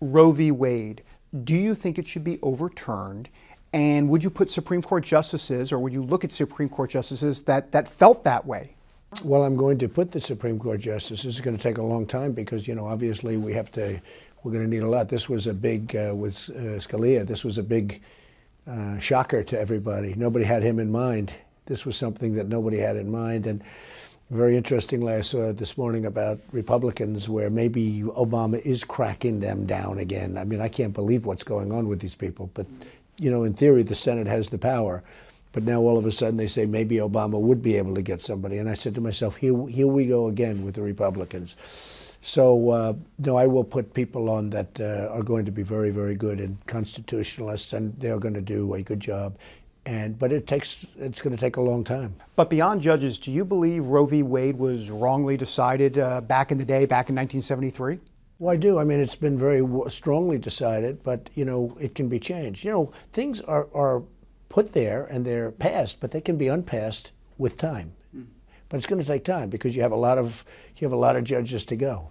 Roe v. Wade, do you think it should be overturned? And would you put Supreme Court justices, or would you look at Supreme Court justices that, that felt that way? Well, I'm going to put the Supreme Court justices. It's going to take a long time because, you know, obviously we have to, we're going to need a lot. This was a big, uh, with uh, Scalia, this was a big uh, shocker to everybody. Nobody had him in mind. This was something that nobody had in mind. And very interestingly, I uh, saw this morning about Republicans where maybe Obama is cracking them down again. I mean, I can't believe what's going on with these people, but you know, in theory, the Senate has the power. But now all of a sudden they say maybe Obama would be able to get somebody. And I said to myself, here, here we go again with the Republicans. So, uh, no, I will put people on that uh, are going to be very, very good and constitutionalists, and they're going to do a good job and but it takes it's going to take a long time. But beyond judges, do you believe Roe v. Wade was wrongly decided uh, back in the day, back in 1973? Well, I do. I mean, it's been very strongly decided, but you know, it can be changed. You know, things are are put there and they're passed, but they can be unpassed with time. Mm. But it's going to take time because you have a lot of you have a lot of judges to go.